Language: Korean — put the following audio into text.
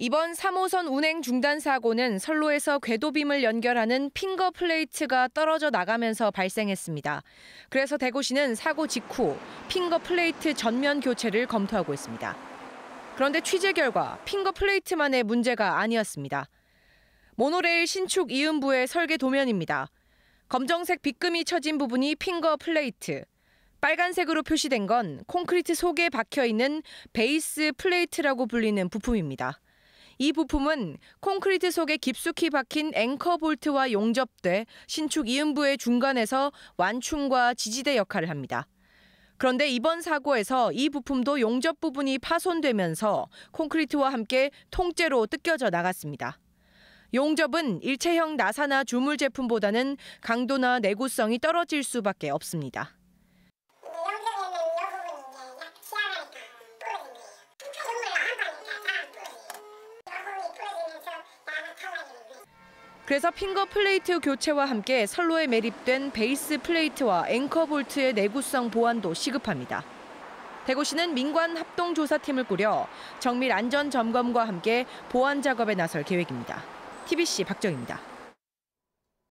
이번 3호선 운행 중단 사고는 선로에서 궤도빔을 연결하는 핑거 플레이트가 떨어져 나가면서 발생했습니다. 그래서 대구시는 사고 직후 핑거 플레이트 전면 교체를 검토하고 있습니다. 그런데 취재 결과 핑거 플레이트만의 문제가 아니었습니다. 모노레일 신축 이음부의 설계 도면입니다. 검정색 빗금이 쳐진 부분이 핑거 플레이트, 빨간색으로 표시된 건 콘크리트 속에 박혀 있는 베이스 플레이트라고 불리는 부품입니다. 이 부품은 콘크리트 속에 깊숙이 박힌 앵커 볼트와 용접돼 신축 이음부의 중간에서 완충과 지지대 역할을 합니다. 그런데 이번 사고에서 이 부품도 용접 부분이 파손되면서 콘크리트와 함께 통째로 뜯겨져 나갔습니다. 용접은 일체형 나사나 주물 제품보다는 강도나 내구성이 떨어질 수밖에 없습니다. 그래서 핑거 플레이트 교체와 함께 선로에 매립된 베이스 플레이트와 앵커 볼트의 내구성 보완도 시급합니다. 대구시는 민관 합동조사팀을 꾸려 정밀 안전 점검과 함께 보안 작업에 나설 계획입니다. TBC 박정입니다.